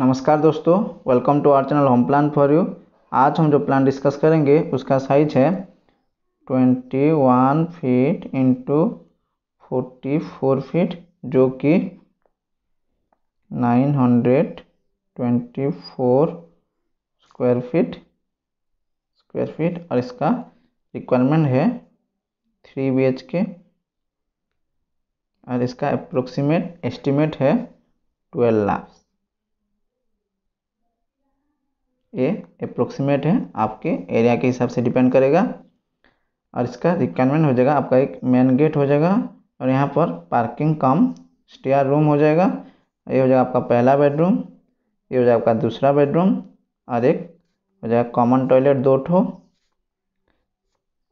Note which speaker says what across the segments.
Speaker 1: नमस्कार दोस्तों welcome to our channel home plan for you आज हम जो प्लान डिस्कस करेंगे उसका साइज है twenty one feet into forty four feet जो कि nine hundred twenty four square feet square feet और इसका रिक्वायरमेंट है थ्री बी एच के और इसका अप्रोक्सीमेट एस्टिमेट है ट्वेल्व लाख ये अप्रोक्सीमेट है आपके एरिया के हिसाब से डिपेंड करेगा और इसका रिक्वायरमेंट हो जाएगा आपका एक मेन गेट हो जाएगा और यहाँ पर पार्किंग कम स्टेयर रूम हो जाएगा ये हो जाएगा आपका पहला बेडरूम ये हो जाएगा आपका दूसरा बेडरूम और एक हो जाएगा कॉमन टॉयलेट दो ठो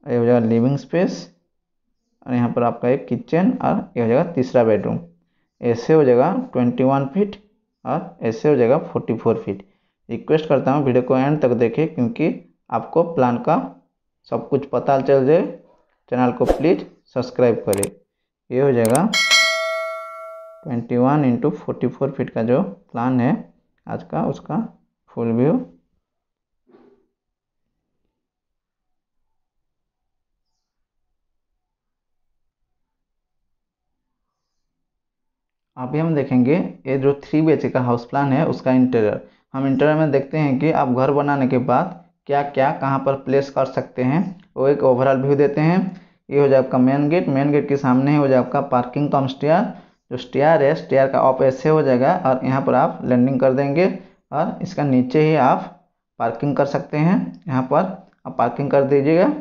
Speaker 1: ये हो जाएगा लिविंग स्पेस और यहाँ पर आपका एक किचन और ये हो जाएगा तीसरा बेडरूम ऐसे हो जाएगा ट्वेंटी वन फीट और ऐसे हो जाएगा फोर्टी फोर फीट रिक्वेस्ट करता हूँ वीडियो को एंड तक देखें क्योंकि आपको प्लान का सब कुछ पता चल जाए चैनल को प्लीज़ सब्सक्राइब करें ये हो जाएगा twenty one into forty four feet का जो प्लान है आज का उसका फुल व्यू अभी हम देखेंगे ये जो थ्री बी का हाउस प्लान है उसका इंटीरियर हम इंटरव्यू में देखते हैं कि आप घर बनाने के बाद क्या क्या कहाँ पर प्लेस कर सकते हैं वो एक ओवरऑल व्यू देते हैं ये हो जाए आपका मेन गेट मेन गेट के सामने ही हो जाए आपका पार्किंग कम स्टेयर जो स्टेयर है स्टेयर का ऑप ऐसे हो जाएगा और यहाँ पर आप लैंडिंग कर देंगे और इसका नीचे ही आप पार्किंग कर सकते हैं यहाँ पर आप पार्किंग कर दीजिएगा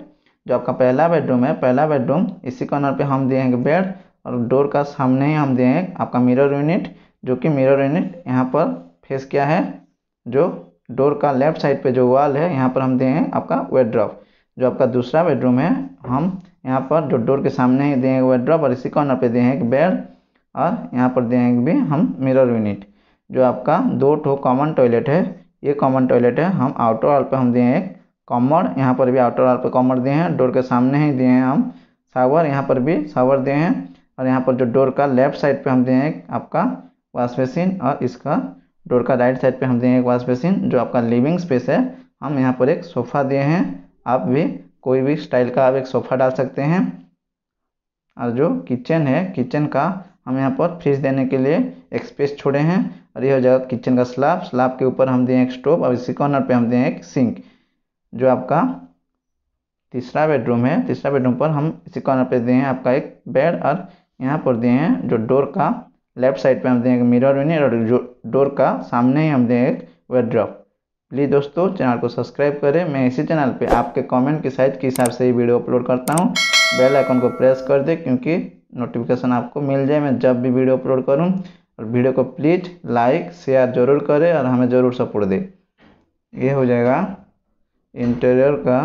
Speaker 1: जो आपका पहला बेडरूम है पहला बेडरूम इसी कॉर्नर पे हम दिए हैं बेड और डोर का सामने ही हम दिए हैं आपका मिरर यूनिट जो कि मिरर यूनिट यहाँ पर फेस किया है जो डोर का लेफ्ट साइड पे जो वॉल है यहाँ पर हम दें हैं आपका वेड्रॉप जो आपका दूसरा बेडरूम है हम यहाँ पर जो डोर के सामने ही देंगे वेड्रॉप और इसी कॉर्नर पे एक बेड और यहाँ पर देंगे भी हम मिरर यूनिट जो आपका दो ठो कॉमन टॉयलेट है ये कॉमन टॉयलेट है हम आउटर हॉल पर हम दिए हैं कॉमर यहाँ पर भी आउटर हॉल पर कॉमर दिए हैं डोर के सामने ही दिए हैं हम सावर यहाँ पर भी सावर दिए हैं और यहाँ पर जो डोर का लेफ्ट साइड पे हम दिए हैं आपका वॉश मशीन और इसका डोर का राइट साइड पे हम देंगे एक वाश बेसिन जो आपका लिविंग स्पेस है हम यहाँ पर एक सोफ़ा दिए हैं आप भी कोई भी स्टाइल का आप एक सोफ़ा डाल सकते हैं और जो किचन है किचन का हम यहाँ पर फ्रिज देने के लिए एक स्पेस छोड़े हैं और यह हो जाएगा किचन का स्लाब स्लाब के ऊपर हम दें एक स्टोव और इसी कॉर्नर पर हम दिए एक सिंक जो आपका तीसरा बेडरूम है तीसरा बेडरूम पर हम इसी कॉर्नर दिए दें आपका एक बेड और यहाँ पर दिए हैं जो डोर का लेफ्ट साइड पे हम देंगे मिरर यूनिट और डोर का सामने ही हम देंगे एक वेड्रॉप प्लीज़ दोस्तों चैनल को सब्सक्राइब करें मैं इसी चैनल पे आपके कमेंट के साइज के हिसाब से ही वीडियो अपलोड करता हूँ बेल आइकन को प्रेस कर दे क्योंकि नोटिफिकेशन आपको मिल जाए मैं जब भी वीडियो अपलोड करूँ और वीडियो को प्लीज़ लाइक शेयर ज़रूर करें और हमें ज़रूर सपोर्ट दें ये हो जाएगा इंटीरियर का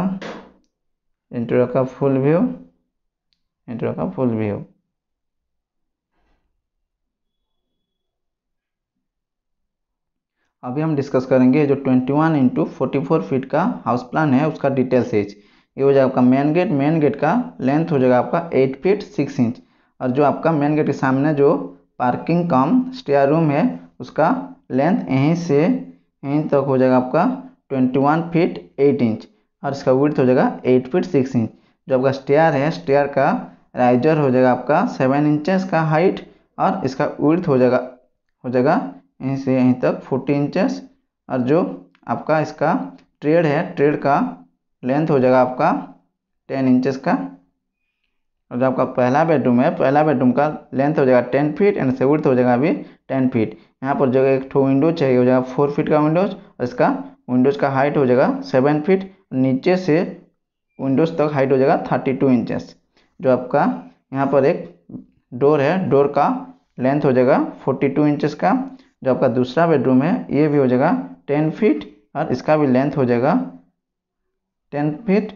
Speaker 1: इंटीरियर का फुल व्यू इंटीरियर का फुल व्यू अभी हम डिस्कस करेंगे जो 21 वन इंटू फीट का हाउस प्लान है उसका डिटेल सेज ये हो जाएगा आपका मेन गेट मेन गेट का लेंथ हो जाएगा आपका 8 फीट 6 इंच और जो आपका मेन गेट के सामने जो पार्किंग कम स्टेयर रूम है उसका लेंथ यहीं से यहीं तक हो जाएगा आपका 21 फीट 8 इंच और इसका विर्थ हो जाएगा 8 फीट 6 इंच जो आपका स्टेयर है स्टेयर का राइजर हो जाएगा आपका सेवन इंचज का हाइट और इसका विर्थ हो जाएगा हो जाएगा यहीं से यहीं तक फोर्टी इंचेस और जो आपका इसका ट्रेड है ट्रेड का लेंथ हो जाएगा आपका टेन इंचेस का और जो आपका पहला बेडरूम है पहला बेडरूम का लेंथ हो जाएगा टेन फीट एंड से हो जाएगा अभी टेन फीट यहाँ पर जो एक ठो विंडो चाहिए हो जाएगा फोर फीट का विंडोज और इसका विंडोज का हाइट हो जाएगा सेवन फीट नीचे से विंडोज तक हाइट हो जाएगा थर्टी टू इंचेस जो आपका यहाँ पर एक डोर है डोर का लेंथ हो जाएगा फोर्टी टू इंचेस का जो आपका दूसरा बेडरूम है ये भी हो जाएगा टेन फीट और इसका भी लेंथ हो जाएगा टेन फीट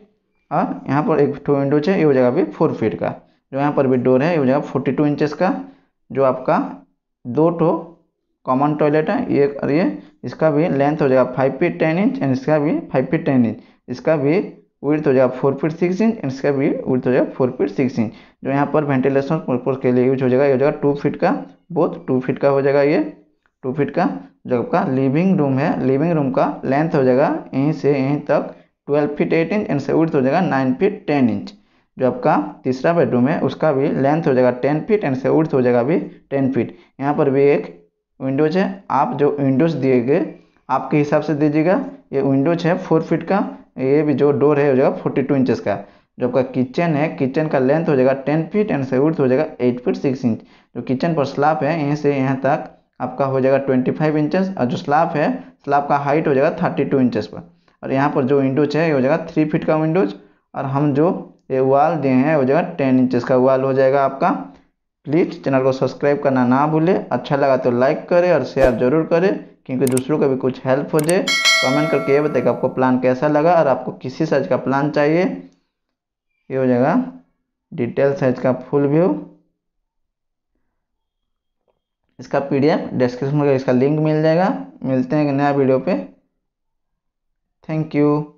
Speaker 1: और यहाँ पर एक टू विंडोज है ये हो जाएगा अभी फोर फीट का जो यहाँ पर भी डोर है ये हो जाएगा फोर्टी टू इंचज़ का जो आपका दो टो कॉमन टॉयलेट है ये और ये इसका भी लेंथ हो जाएगा five feet ten inch and इसका भी फाइव फीट टेन इंच इसका भी विर्थ हो जाएगा four feet six inch and इसका भी विर्थ हो जाएगा फोर फीट सिक्स इंच जो यहाँ पर वेंटिलेशन पर्पज के लिए यूज हो जाएगा ये हो जाएगा टू फीट का बोथ टू फीट का हो जाएगा ये टू फीट का जो आपका लिविंग रूम है लिविंग रूम का लेंथ हो जाएगा यहीं से यहीं तक twelve feet eight inch and से विड्थ हो जाएगा नाइन फीट टेन इंच जो आपका तीसरा बेडरूम है उसका भी लेंथ हो जाएगा टेन फीट एंड से विड्थ हो जाएगा भी टेन फीट यहाँ पर भी एक विंडोज है आप जो विंडोज दिए गए आपके हिसाब से दीजिएगा ये विंडोज है फोर फीट का ये भी जो डोर है हो जाएगा फोर्टी टू इंचज़ का जो आपका किचन है किचन का लेंथ हो जाएगा टेन फीट एंड से विड्थ हो जाएगा एट फीट सिक्स इंच जो किचन पर स्लाब है यहीं से यहाँ तक आपका हो जाएगा ट्वेंटी फाइव इंचेस और जो स्लाब है स्लाब का हाइट हो जाएगा थर्टी टू इंचेस पर और यहाँ पर जो विंडोज है ये हो जाएगा थ्री फीट का विंडोज और हम जो ये वाल दिए हैं हो जाएगा टेन इंचेस का वाल हो जाएगा आपका प्लीज़ चैनल को सब्सक्राइब करना ना भूले अच्छा लगा तो लाइक करें और शेयर जरूर करें क्योंकि दूसरों का भी कुछ हेल्प हो जाए कमेंट करके ये बताएगा आपको प्लान कैसा लगा और आपको किसी साइज का प्लान चाहिए ये हो जाएगा डिटेल साइज का फुल व्यू इसका पीडीएफ डिस्क्रिप्शन में इसका लिंक मिल जाएगा मिलते हैं एक नया वीडियो पे थैंक यू